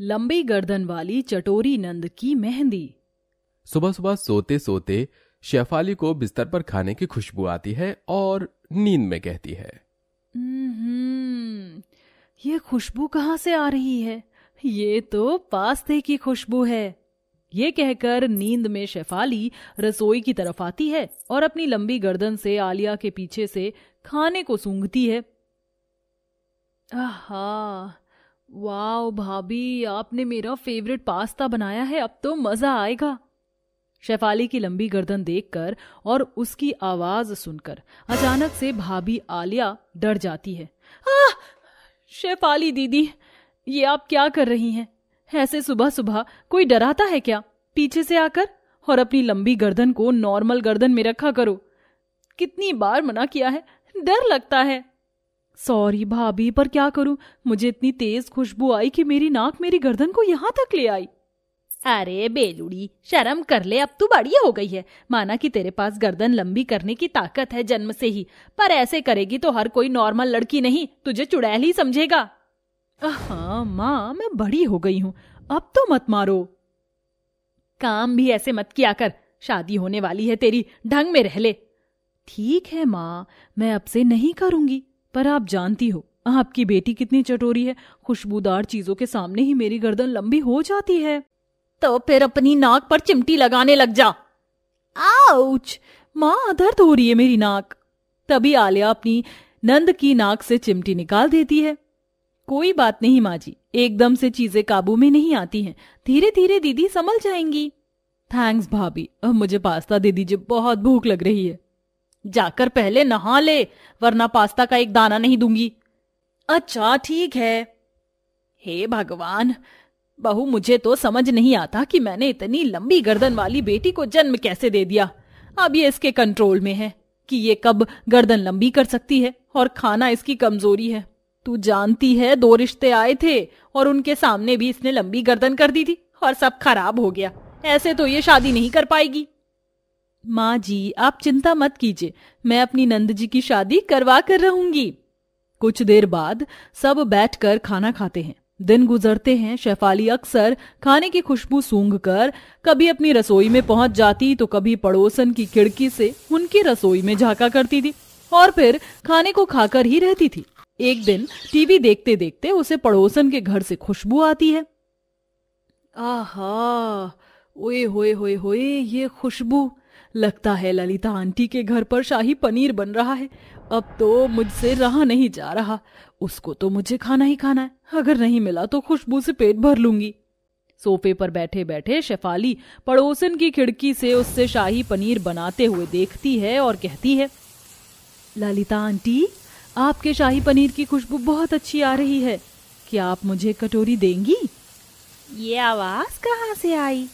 लंबी गर्दन वाली चटोरी नंद की मेहंदी सुबह सुबह सोते सोते शेफाली को बिस्तर पर खाने की खुशबू आती है और नींद में कहती है ये खुशबू कहाँ से आ रही है ये तो पास्ते की खुशबू है ये कहकर नींद में शेफाली रसोई की तरफ आती है और अपनी लंबी गर्दन से आलिया के पीछे से खाने को सूंघती है आहा वाह भाभी आपने मेरा फेवरेट पास्ता बनाया है अब तो मज़ा आएगा शेफाली की लंबी गर्दन देखकर और उसकी आवाज सुनकर अचानक से भाभी आलिया डर जाती है आ, शेफाली दीदी ये आप क्या कर रही हैं ऐसे सुबह सुबह कोई डराता है क्या पीछे से आकर और अपनी लंबी गर्दन को नॉर्मल गर्दन में रखा करो कितनी बार मना किया है डर लगता है सॉरी भाभी पर क्या करूं मुझे इतनी तेज खुशबू आई कि मेरी नाक मेरी गर्दन को यहाँ तक ले आई अरे बेलुड़ी शर्म कर ले अब तू बड़ी हो गई है माना कि तेरे पास गर्दन लंबी करने की ताकत है जन्म से ही पर ऐसे करेगी तो हर कोई नॉर्मल लड़की नहीं तुझे चुड़ैल ही समझेगा हाँ माँ मैं बड़ी हो गई हूँ अब तो मत मारो काम भी ऐसे मत किया कर शादी होने वाली है तेरी ढंग में रह ले ठीक है माँ मैं अब से नहीं करूंगी पर आप जानती हो आपकी बेटी कितनी चटोरी है खुशबूदार चीजों के सामने ही मेरी गर्दन लंबी हो जाती है तो फिर अपनी नाक पर चिमटी लगाने लग जा आउच माँ दर्द हो रही है मेरी नाक तभी आलिया अपनी नंद की नाक से चिमटी निकाल देती है कोई बात नहीं माँ जी एकदम से चीजें काबू में नहीं आती हैं धीरे धीरे दीदी संभल जाएंगी थैंक्स भाभी अब मुझे पास्ता दे दीजिए बहुत भूख लग रही है जाकर पहले नहा ले वरना पास्ता का एक दाना नहीं दूंगी अच्छा ठीक है हे भगवान बहू मुझे तो समझ नहीं आता कि मैंने इतनी लंबी गर्दन वाली बेटी को जन्म कैसे दे दिया अब ये इसके कंट्रोल में है कि ये कब गर्दन लंबी कर सकती है और खाना इसकी कमजोरी है तू जानती है दो रिश्ते आए थे और उनके सामने भी इसने लंबी गर्दन कर दी थी और सब खराब हो गया ऐसे तो ये शादी नहीं कर पाएगी माँ जी आप चिंता मत कीजिए मैं अपनी नंद जी की शादी करवा कर रहूंगी कुछ देर बाद सब बैठकर खाना खाते हैं दिन गुजरते हैं शेफाली अक्सर खाने की खुशबू सूंघ कर कभी अपनी रसोई में पहुंच जाती तो कभी पड़ोसन की खिड़की से उनकी रसोई में झांका करती थी और फिर खाने को खाकर ही रहती थी एक दिन टीवी देखते देखते उसे पड़ोसन के घर से खुशबू आती है आहा ओए होए होए होए ये खुशबू लगता है ललिता आंटी के घर पर शाही पनीर बन रहा है अब तो मुझसे रहा नहीं जा रहा उसको तो मुझे खाना ही खाना है अगर नहीं मिला तो खुशबू से पेट भर लूंगी सोफे पर बैठे बैठे शेफाली पड़ोसन की खिड़की से उससे शाही पनीर बनाते हुए देखती है और कहती है ललिता आंटी आपके शाही पनीर की खुशबू बहुत अच्छी आ रही है क्या आप मुझे कटोरी देंगी ये आवाज कहाँ से आई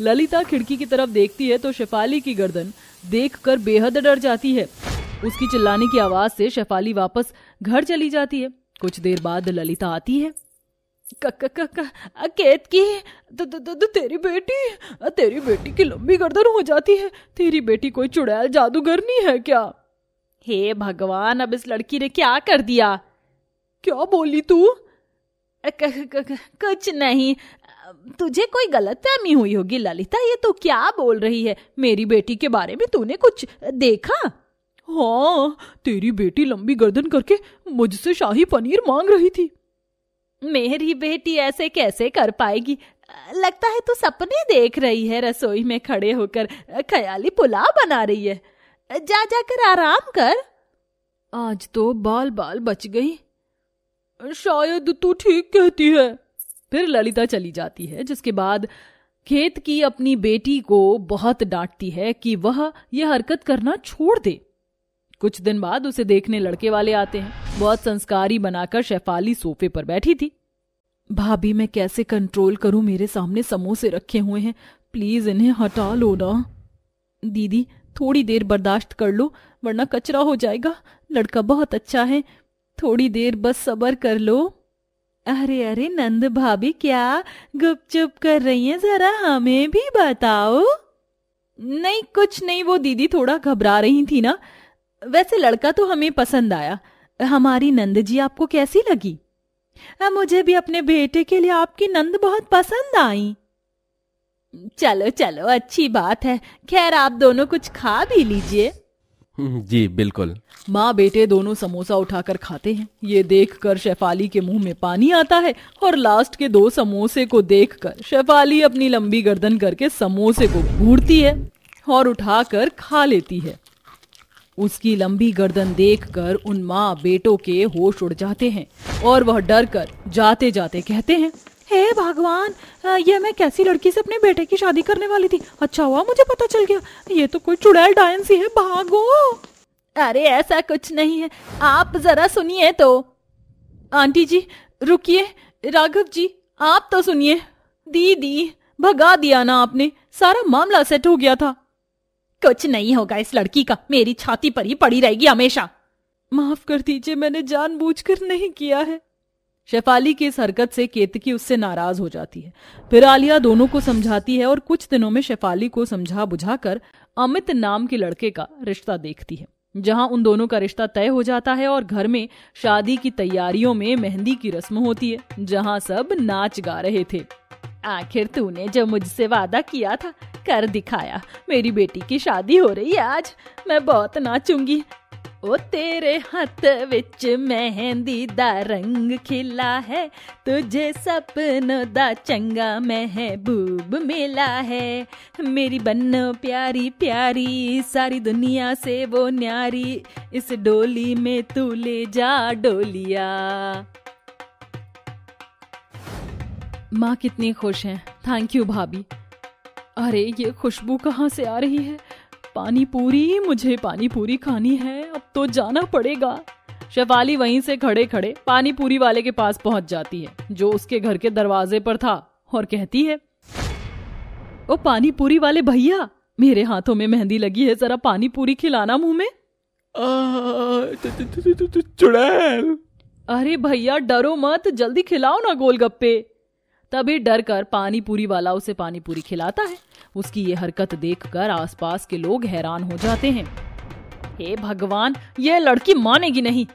ललिता खिड़की की तरफ देखती है तो शेफाली की गर्दन देखकर बेहद डर जाती है उसकी चिल्लाने की आवाज से शेफाली वापस घर चली जाती है कुछ देर बाद ललिता आती है कैद की तो, तो, तो, तो तेरी बेटी तेरी बेटी की लंबी गर्दन हो जाती है तेरी बेटी कोई चुड़ैल जादूगर नहीं है क्या हे भगवान अब इस लड़की ने क्या कर दिया क्या बोली तू कुछ नहीं तुझे कोई गलत फहमी हुई होगी ललिता ये तो क्या बोल रही है मेरी बेटी के बारे में तूने कुछ देखा हाँ तेरी बेटी लंबी गर्दन करके मुझसे शाही पनीर मांग रही थी मेरी बेटी ऐसे कैसे कर पाएगी लगता है तू तो सपने देख रही है रसोई में खड़े होकर ख्याली पुलाव बना रही है जा जाकर आराम कर आज तो बाल बाल बच गई शायद तू ठीक कहती है फिर ललिता चली जाती है जिसके बाद खेत की अपनी बेटी को बहुत डांटती है कि वह यह हरकत करना छोड़ दे कुछ दिन बाद उसे देखने लड़के वाले आते हैं बहुत संस्कारी बनाकर शेफाली सोफे पर बैठी थी भाभी मैं कैसे कंट्रोल करूं मेरे सामने समोसे रखे हुए हैं प्लीज इन्हें हटा लो ना दीदी थोड़ी देर बर्दाश्त कर लो वरना कचरा हो जाएगा लड़का बहुत अच्छा है थोड़ी देर बस सबर कर लो अरे अरे नंद भाभी क्या गुपचुप कर रही हैं जरा हमें भी बताओ नहीं कुछ नहीं वो दीदी थोड़ा घबरा रही थी ना वैसे लड़का तो हमें पसंद आया हमारी नंद जी आपको कैसी लगी आ, मुझे भी अपने बेटे के लिए आपकी नंद बहुत पसंद आई चलो चलो अच्छी बात है खैर आप दोनों कुछ खा भी लीजिए हम्म, जी बिल्कुल माँ बेटे दोनों समोसा उठाकर खाते हैं ये देखकर शेफाली के मुंह में पानी आता है और लास्ट के दो समोसे को देखकर शेफाली अपनी लंबी गर्दन करके समोसे को घूरती है और उठाकर खा लेती है उसकी लंबी गर्दन देखकर उन माँ बेटों के होश उड़ जाते हैं और वह डर कर जाते जाते कहते हैं हे भगवान ये मैं कैसी लड़की से अपने बेटे की शादी करने वाली थी अच्छा हुआ मुझे पता चल गया ये तो कोई चुड़ैल डायंसी है भागो अरे ऐसा कुछ नहीं है आप जरा सुनिए तो आंटी जी रुकिए राघव जी आप तो सुनिए दीदी भगा दिया ना आपने सारा मामला सेट हो गया था कुछ नहीं होगा इस लड़की का मेरी छाती पर ही पड़ी रहेगी हमेशा माफ कर दीजिए मैंने जानबूझकर नहीं किया है शेफाली की इस हरकत से केतकी उससे नाराज हो जाती है फिर आलिया दोनों को समझाती है और कुछ दिनों में शेफाली को समझा बुझा कर अमित नाम के लड़के का रिश्ता देखती है जहां उन दोनों का रिश्ता तय हो जाता है और घर में शादी की तैयारियों में मेहंदी की रस्म होती है जहां सब नाच गा रहे थे आखिर तूने जो मुझसे वादा किया था कर दिखाया मेरी बेटी की शादी हो रही है आज मैं बहुत नाचूंगी ओ तेरे हाथ विच मेहंदी दा रंग खिला है तुझे सपन दा चंगा महबूब मिला है मेरी ਬੰਨੋ प्यारी प्यारी सारी दुनिया से वो न्यारी इस डोली में तू ले जा डोलिया माँ कितनी खुश हैं थैंक यू भाभी अरे ये खुशबू कहाँ से आ रही है पानी पूरी मुझे पानी पूरी खानी है अब तो जाना पड़ेगा शेफाली वहीं से खड़े खड़े पानी पूरी वाले के पास पहुंच जाती है जो उसके घर के दरवाजे पर था और कहती है ओ पानी पूरी वाले भैया मेरे हाथों में मेहंदी लगी है जरा पानी पूरी खिलाना मुंह में चुड़ैल अरे भैया डरो मत जल्दी खिलाओ ना गोलगप्पे तभी डर कर पानी पूरी वाला उसे पानी पूरी खिलाता है उसकी ये हरकत देखकर आसपास के लोग हैरान हो जाते हैं हे भगवान ये लड़की मानेगी नहीं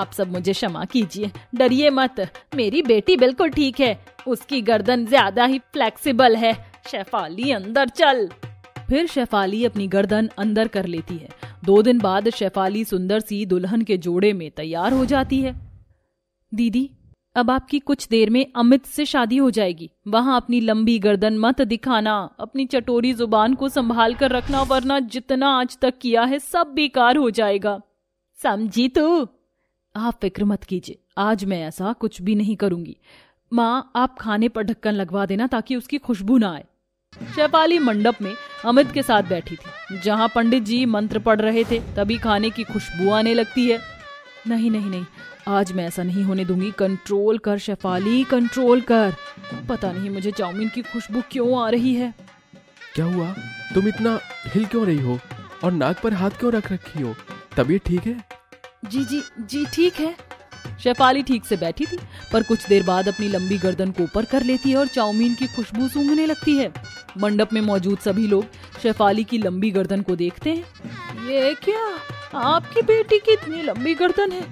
आप सब मुझे क्षमा कीजिए डरिए मत मेरी बेटी बिल्कुल ठीक है उसकी गर्दन ज्यादा ही फ्लेक्सिबल है शेफाली अंदर चल फिर शेफाली अपनी गर्दन अंदर कर लेती है दो दिन बाद शेफाली सुंदर सी दुल्हन के जोड़े में तैयार हो जाती है दीदी अब आपकी कुछ देर में अमित से शादी हो जाएगी वहां अपनी लंबी गर्दन मत दिखाना अपनी चटोरी जुबान को संभाल कर रखना वरना जितना आज तक किया है सब बेकार हो जाएगा समझी तो आप फिक्र मत कीजिए आज मैं ऐसा कुछ भी नहीं करूंगी माँ आप खाने पर ढक्कन लगवा देना ताकि उसकी खुशबू ना आए शैपाली मंडप में अमित के साथ बैठी थी जहाँ पंडित जी मंत्र पढ़ रहे थे तभी खाने की खुशबू आने लगती है नहीं नहीं नहीं आज मैं ऐसा नहीं होने दूंगी कंट्रोल कर शेफाली कंट्रोल कर पता नहीं मुझे चाउमीन की खुशबू क्यों आ रही है क्या हुआ तुम इतना हिल क्यों रही हो और नाक पर हाथ क्यों रख रखी हो तबीयत ठीक है जी जी जी ठीक है शेफाली ठीक से बैठी थी पर कुछ देर बाद अपनी लंबी गर्दन को ऊपर कर लेती है और चाउमीन की खुशबू सूंघने लगती है मंडप में मौजूद सभी लोग शेफाली की लंबी गर्दन को देखते हैं ये क्या आपकी बेटी की इतनी लंबी गर्दन है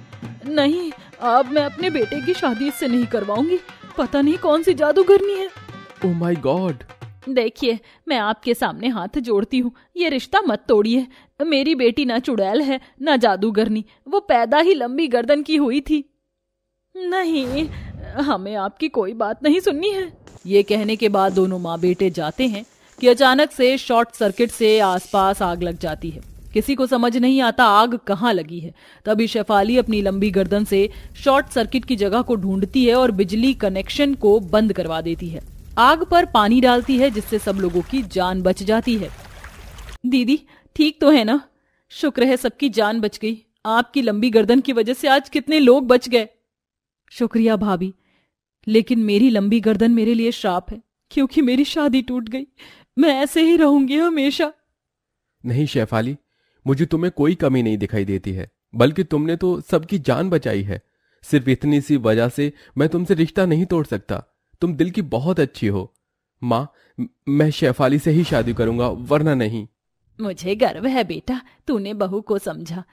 नहीं अब मैं अपने बेटे की शादी इससे नहीं करवाऊंगी पता नहीं कौन सी जादूगरनी है ओ माय गॉड देखिए मैं आपके सामने हाथ जोड़ती हूँ ये रिश्ता मत तोड़िए मेरी बेटी ना चुड़ैल है ना जादूगरनी वो पैदा ही लंबी गर्दन की हुई थी नहीं हमें आपकी कोई बात नहीं सुननी है ये कहने के बाद दोनों माँ बेटे जाते हैं कि अचानक से शॉर्ट सर्किट से आसपास आग लग जाती है किसी को समझ नहीं आता आग कहाँ लगी है तभी शेफाली अपनी लंबी गर्दन से शॉर्ट सर्किट की जगह को ढूंढती है और बिजली कनेक्शन को बंद करवा देती है आग पर पानी डालती है जिससे सब लोगों की जान बच जाती है दीदी ठीक तो है ना शुक्र है सबकी जान बच गई आपकी लंबी गर्दन की वजह से आज कितने लोग बच गए शुक्रिया भाभी लेकिन मेरी लंबी गर्दन मेरे लिए श्राप है क्योंकि मेरी शादी टूट गई मैं ऐसे ही रहूंगी हमेशा नहीं शेफाली मुझे तुम्हें कोई कमी नहीं दिखाई देती है बल्कि तुमने तो सबकी जान बचाई है सिर्फ इतनी सी वजह से मैं तुमसे रिश्ता नहीं तोड़ सकता तुम दिल की बहुत अच्छी हो माँ मैं शेफाली से ही शादी करूंगा वरना नहीं मुझे गर्व है बेटा तूने बहू को समझा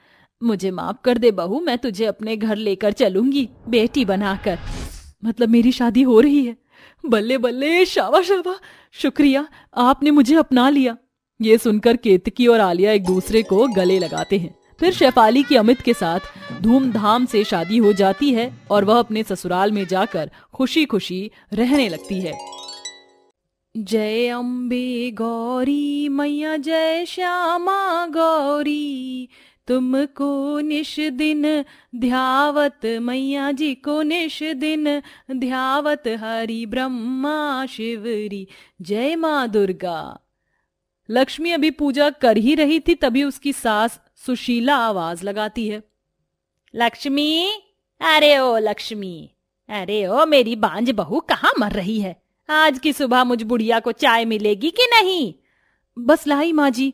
मुझे माफ कर दे बहू मैं तुझे अपने घर लेकर चलूंगी बेटी बनाकर मतलब मेरी शादी हो रही है बल्ले बल्ले शावा शाबा शुक्रिया आपने मुझे अपना लिया ये सुनकर केतकी और आलिया एक दूसरे को गले लगाते हैं फिर शेफाली की अमित के साथ धूमधाम से शादी हो जाती है और वह अपने ससुराल में जाकर खुशी खुशी रहने लगती है जय अम्बे गौरी मैया जय श्यामा गौरी तुमको निश दिन ध्यावत मैया जी को निश दिन ध्यावत हरि ब्रह्मा शिवरी जय माँ दुर्गा लक्ष्मी अभी पूजा कर ही रही थी तभी उसकी सास सुशीला आवाज लगाती है लक्ष्मी अरे ओ लक्ष्मी अरे ओ मेरी बांझ बहू कहाँ मर रही है आज की सुबह मुझ बुढ़िया को चाय मिलेगी कि नहीं बस लाई माँ जी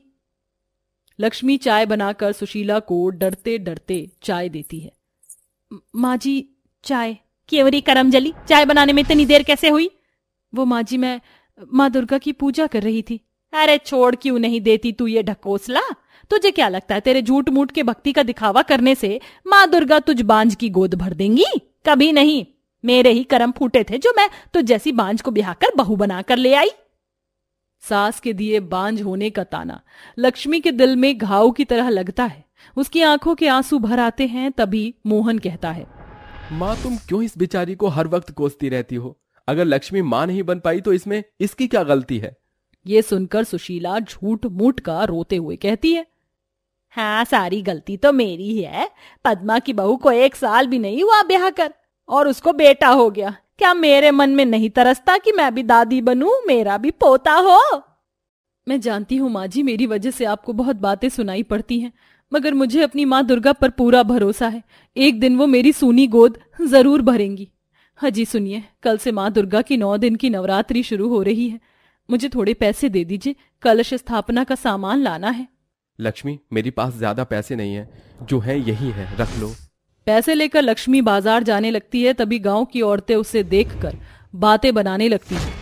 लक्ष्मी चाय बनाकर सुशीला को डरते डरते चाय देती है माँ जी चाय केवरी करम जली चाय बनाने में इतनी देर कैसे हुई वो माँ जी मैं माँ दुर्गा की पूजा कर रही थी अरे छोड़ क्यों नहीं देती तू ये ढकोसला तुझे क्या लगता है तेरे झूठ मूठ के भक्ति का दिखावा करने से माँ दुर्गा तुझ बांझ की गोद भर देंगी कभी नहीं मेरे ही कर्म फूटे थे जो मैं तो जैसी बांझ को ब्याहकर बहू कर ले आई सास के दिए बांझ होने का ताना लक्ष्मी के दिल में घाव की तरह लगता है उसकी आंखों के आंसू भर आते हैं तभी मोहन कहता है माँ तुम क्यों इस बिचारी को हर वक्त कोसती रहती हो अगर लक्ष्मी माँ नहीं बन पाई तो इसमें इसकी क्या गलती है ये सुनकर सुशीला झूठ मूठ का रोते हुए कहती है हाँ सारी गलती तो मेरी है पद्मा की बहू को एक साल भी नहीं हुआ ब्याह कर और उसको बेटा हो गया क्या मेरे मन में नहीं तरसता कि मैं भी दादी बनू मेरा भी पोता हो मैं जानती हूँ माँ जी मेरी वजह से आपको बहुत बातें सुनाई पड़ती हैं मगर मुझे अपनी माँ दुर्गा पर पूरा भरोसा है एक दिन वो मेरी सूनी गोद जरूर भरेंगी हाँ जी सुनिए कल से माँ दुर्गा की नौ दिन की नवरात्रि शुरू हो रही है मुझे थोड़े पैसे दे दीजिए कलश स्थापना का सामान लाना है लक्ष्मी मेरे पास ज्यादा पैसे नहीं है जो है यही है रख लो पैसे लेकर लक्ष्मी बाजार जाने लगती है तभी गांव की औरतें उसे देखकर बातें बनाने लगती है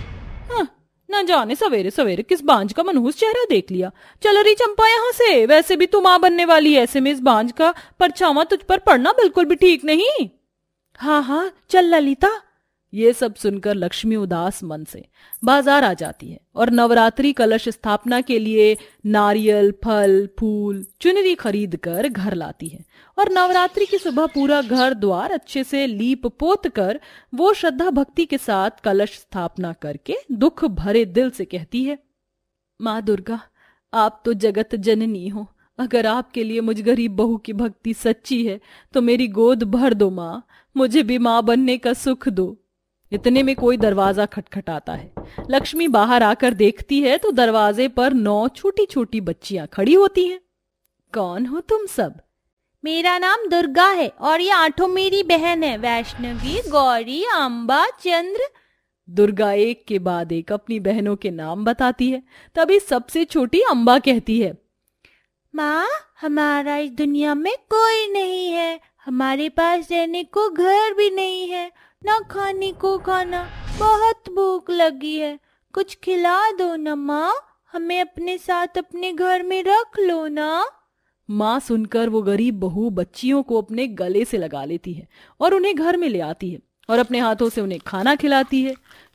हाँ, न जाने सवेरे सवेरे किस बांझ का मनहूस चेहरा देख लिया चल रही चंपा यहाँ से वैसे भी तू माँ बनने वाली ऐसे में इस बांझ का परछावा तुझ पर पड़ना बिल्कुल भी ठीक नहीं हाँ हाँ चल ललिता ये सब सुनकर लक्ष्मी उदास मन से बाजार आ जाती है और नवरात्रि कलश स्थापना के लिए नारियल फल फूल चुनरी खरीद कर घर लाती है और नवरात्रि की सुबह पूरा घर द्वार अच्छे से लीप पोत कर वो श्रद्धा भक्ति के साथ कलश स्थापना करके दुख भरे दिल से कहती है माँ दुर्गा आप तो जगत जननी हो अगर आपके लिए मुझ गरीब बहू की भक्ति सच्ची है तो मेरी गोद भर दो माँ मुझे भी माँ बनने का सुख दो इतने में कोई दरवाजा खटखटाता है लक्ष्मी बाहर आकर देखती है तो दरवाजे पर नौ छोटी छोटी बच्चियां खड़ी होती हैं कौन हो तुम सब मेरा नाम दुर्गा है और ये आठों मेरी बहन है वैष्णवी गौरी अम्बा चंद्र दुर्गा एक के बाद एक अपनी बहनों के नाम बताती है तभी सबसे छोटी अम्बा कहती है माँ हमारा इस दुनिया में कोई नहीं है हमारे पास रहने को घर भी नहीं है ना खाने को खाना बहुत भूख लगी है कुछ खिला दो न माँ हमें अपने साथ अपने घर में रख लो ना माँ सुनकर वो गरीब बहू बच्चियों को अपने गले से लगा लेती है और उन्हें घर में ले आती है और अपने हाथों से उन्हें खाना खिलाती है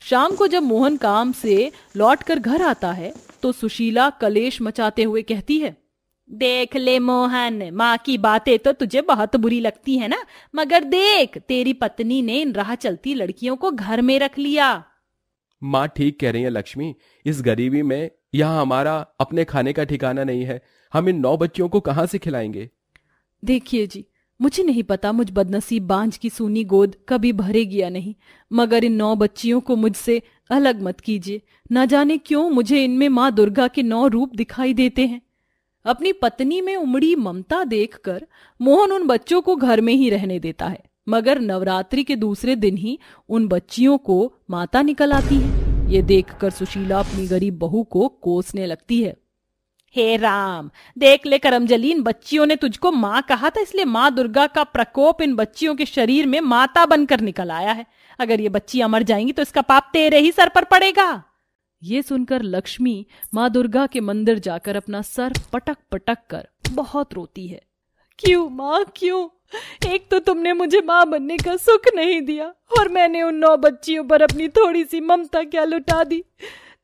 शाम को जब मोहन काम से लौटकर घर आता है तो सुशीला कलेश मचाते हुए कहती है देख ले मोहन माँ की बातें तो तुझे बहुत बुरी लगती है ना मगर देख तेरी पत्नी ने इन राह चलती लड़कियों को घर में रख लिया माँ ठीक कह रही है लक्ष्मी इस गरीबी में यहाँ हमारा अपने खाने का ठिकाना नहीं है हम इन नौ बच्चियों को कहाँ से खिलाएंगे देखिए जी मुझे नहीं पता मुझ बदनसीब बांझ की सूनी गोद कभी भरेगी या नहीं मगर इन नौ बच्चियों को मुझसे अलग मत कीजिए न जाने क्यों मुझे इनमें माँ दुर्गा के नौ रूप दिखाई देते हैं अपनी पत्नी में उमड़ी ममता देखकर मोहन उन बच्चों को घर में ही रहने देता है मगर नवरात्रि के दूसरे दिन ही उन बच्चियों को माता निकल आती है ये देखकर सुशीला अपनी गरीब बहू को कोसने लगती है हे राम देख ले करमजली इन बच्चियों ने तुझको माँ कहा था इसलिए माँ दुर्गा का प्रकोप इन बच्चियों के शरीर में माता बनकर निकल आया है अगर ये बच्चियां मर जाएंगी तो इसका पाप तेरे ही सर पर पड़ेगा ये सुनकर लक्ष्मी माँ दुर्गा के मंदिर जाकर अपना सर पटक पटक कर बहुत रोती है क्यों माँ क्यों एक तो तुमने मुझे माँ बनने का सुख नहीं दिया और मैंने उन नौ बच्चियों पर अपनी थोड़ी सी ममता क्या लुटा दी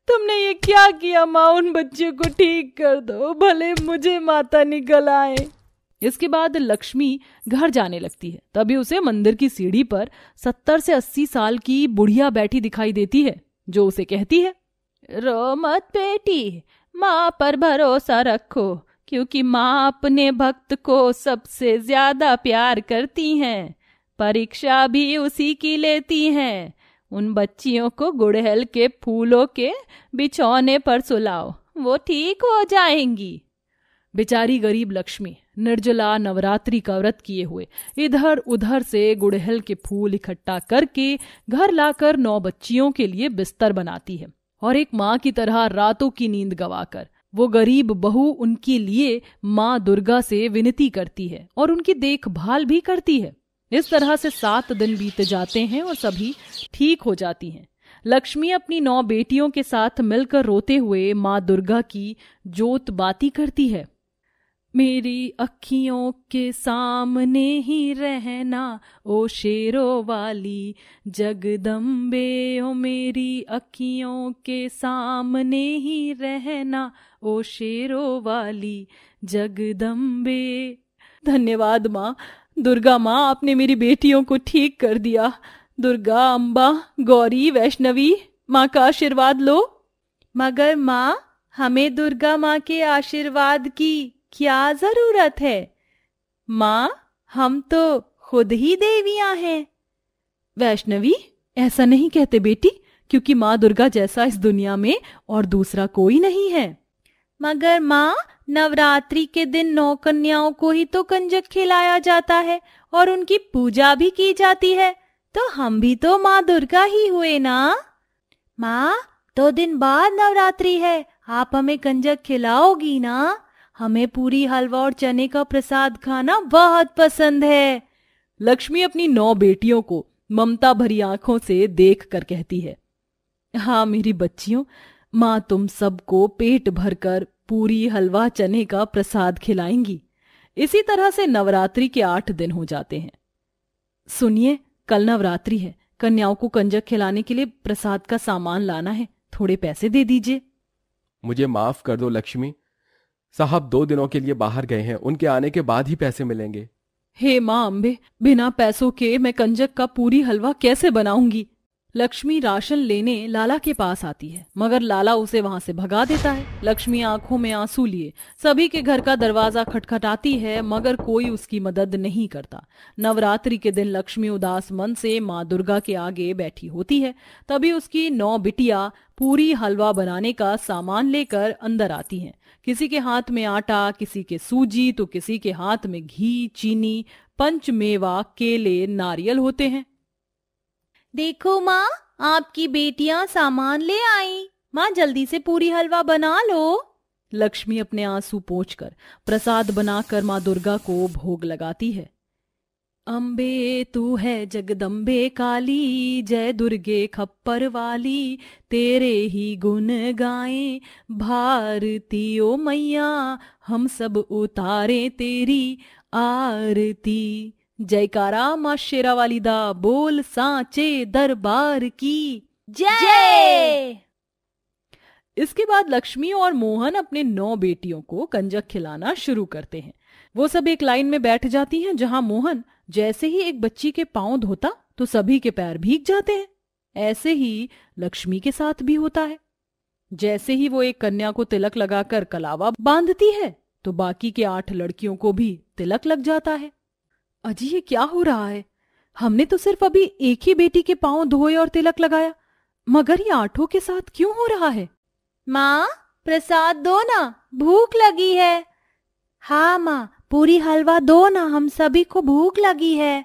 तुमने ये क्या किया माँ उन बच्चियों को ठीक कर दो भले मुझे माता निकल आए इसके बाद लक्ष्मी घर जाने लगती है तभी उसे मंदिर की सीढ़ी पर सत्तर से अस्सी साल की बुढ़िया बैठी दिखाई देती है जो उसे कहती है रो मत बेटी माँ पर भरोसा रखो क्योंकि माँ अपने भक्त को सबसे ज्यादा प्यार करती हैं परीक्षा भी उसी की लेती हैं उन बच्चियों को गुड़हल के फूलों के बिछौने पर सुलाओ वो ठीक हो जाएंगी बेचारी गरीब लक्ष्मी निर्जला नवरात्रि का व्रत किए हुए इधर उधर से गुड़हल के फूल इकट्ठा करके घर लाकर नौ बच्चियों के लिए बिस्तर बनाती है और एक माँ की तरह रातों की नींद गवाकर वो गरीब बहू उनके लिए माँ दुर्गा से विनती करती है और उनकी देखभाल भी करती है इस तरह से सात दिन बीत जाते हैं और सभी ठीक हो जाती हैं लक्ष्मी अपनी नौ बेटियों के साथ मिलकर रोते हुए माँ दुर्गा की जोत बाती करती है मेरी अखियों के सामने ही रहना ओ शेरो वाली जगदम्बे ओ मेरी अखियों के सामने ही रहना ओ शेरो वाली जगदम्बे धन्यवाद माँ दुर्गा माँ आपने मेरी बेटियों को ठीक कर दिया दुर्गा अम्बा गौरी वैष्णवी माँ का आशीर्वाद लो मगर माँ हमें दुर्गा माँ के आशीर्वाद की क्या जरूरत है माँ हम तो खुद ही देवियां हैं वैष्णवी ऐसा नहीं कहते बेटी क्योंकि माँ दुर्गा जैसा इस दुनिया में और दूसरा कोई नहीं है मगर माँ नवरात्रि के दिन नौ कन्याओं को ही तो कंजक खिलाया जाता है और उनकी पूजा भी की जाती है तो हम भी तो माँ दुर्गा ही हुए ना माँ दो दिन बाद नवरात्रि है आप हमें कंजक खिलाओगी ना हमें पूरी हलवा और चने का प्रसाद खाना बहुत पसंद है लक्ष्मी अपनी नौ बेटियों को ममता भरी आंखों से देख कर कहती है हाँ मेरी बच्चियों माँ तुम सबको पेट भरकर पूरी हलवा चने का प्रसाद खिलाएंगी इसी तरह से नवरात्रि के आठ दिन हो जाते हैं सुनिए कल नवरात्रि है कन्याओं को कंजक खिलाने के लिए प्रसाद का सामान लाना है थोड़े पैसे दे दीजिए मुझे माफ कर दो लक्ष्मी साहब दो दिनों के लिए बाहर गए हैं उनके आने के बाद ही पैसे मिलेंगे हे माँ अम्बे बिना पैसों के मैं कंजक का पूरी हलवा कैसे बनाऊंगी लक्ष्मी राशन लेने लाला के पास आती है मगर लाला उसे वहां से भगा देता है लक्ष्मी आंखों में आंसू लिए सभी के घर का दरवाजा खटखटाती है मगर कोई उसकी मदद नहीं करता नवरात्रि के दिन लक्ष्मी उदास मन से माँ दुर्गा के आगे बैठी होती है तभी उसकी नौ बिटिया पूरी हलवा बनाने का सामान लेकर अंदर आती हैं किसी के हाथ में आटा किसी के सूजी तो किसी के हाथ में घी चीनी पंचमेवा केले नारियल होते हैं देखो माँ आपकी बेटिया सामान ले आई माँ जल्दी से पूरी हलवा बना लो लक्ष्मी अपने आंसू कर प्रसाद बनाकर माँ दुर्गा को भोग लगाती है अम्बे तू है जगदम्बे काली जय दुर्गे खप्पर वाली तेरे ही गुण गाए भारती ओ मैया हम सब उतारे तेरी आरती जयकारा मां शेरावाली दा बोल सांचे दरबार की जय इसके बाद लक्ष्मी और मोहन अपने नौ बेटियों को कंजक खिलाना शुरू करते हैं वो सब एक लाइन में बैठ जाती हैं जहां मोहन जैसे ही एक बच्ची के पांव धोता तो सभी के पैर भीग जाते हैं ऐसे ही लक्ष्मी के साथ भी होता है जैसे ही वो एक कन्या को तिलक लगाकर कलावा बांधती है तो बाकी के आठ लड़कियों को भी तिलक लग जाता है अजी ये क्या हो रहा है हमने तो सिर्फ अभी एक ही बेटी के पांव धोए और तिलक लगाया मगर ये आठों के साथ क्यों हो रहा है माँ प्रसाद दो ना भूख लगी है हाँ माँ पूरी हलवा दो ना हम सभी को भूख लगी है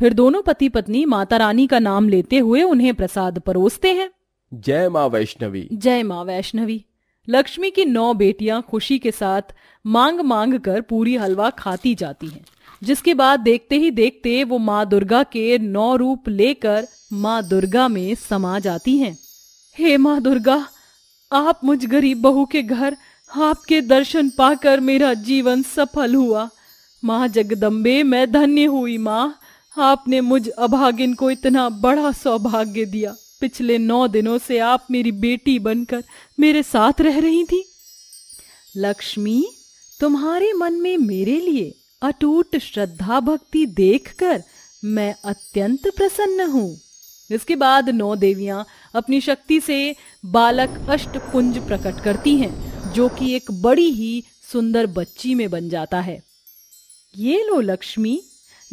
फिर दोनों पति पत्नी माता रानी का नाम लेते हुए उन्हें प्रसाद परोसते हैं जय माँ वैष्णवी जय माँ वैष्णवी लक्ष्मी की नौ बेटियां खुशी के साथ मांग मांग कर पूरी हलवा खाती जाती हैं जिसके बाद देखते ही देखते वो माँ दुर्गा के नौ रूप लेकर माँ दुर्गा में समा जाती हैं। हे माँ दुर्गा आप मुझ गरीब बहू के घर आपके दर्शन पाकर मेरा जीवन सफल हुआ माँ जगदम्बे मैं धन्य हुई माँ आपने मुझ अभागिन को इतना बड़ा सौभाग्य दिया पिछले नौ दिनों से आप मेरी बेटी बनकर मेरे साथ रह रही थी लक्ष्मी तुम्हारे मन में मेरे लिए अटूट श्रद्धा भक्ति देखकर मैं अत्यंत प्रसन्न हूँ इसके बाद नौ देवियां अपनी शक्ति से बालक अष्ट पुंज प्रकट करती हैं जो कि एक बड़ी ही सुंदर बच्ची में बन जाता है ये लो लक्ष्मी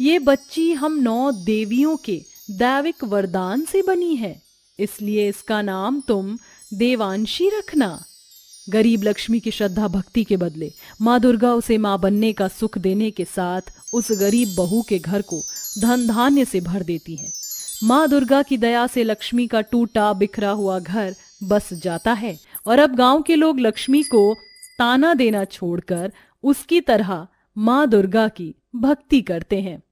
ये बच्ची हम नौ देवियों के दैविक वरदान से बनी है इसलिए इसका नाम तुम देवांशी रखना गरीब लक्ष्मी की श्रद्धा भक्ति के बदले माँ दुर्गा उसे माँ बनने का सुख देने के साथ उस गरीब बहू के घर को धन धान्य से भर देती है माँ दुर्गा की दया से लक्ष्मी का टूटा बिखरा हुआ घर बस जाता है और अब गांव के लोग लक्ष्मी को ताना देना छोड़कर उसकी तरह माँ दुर्गा की भक्ति करते हैं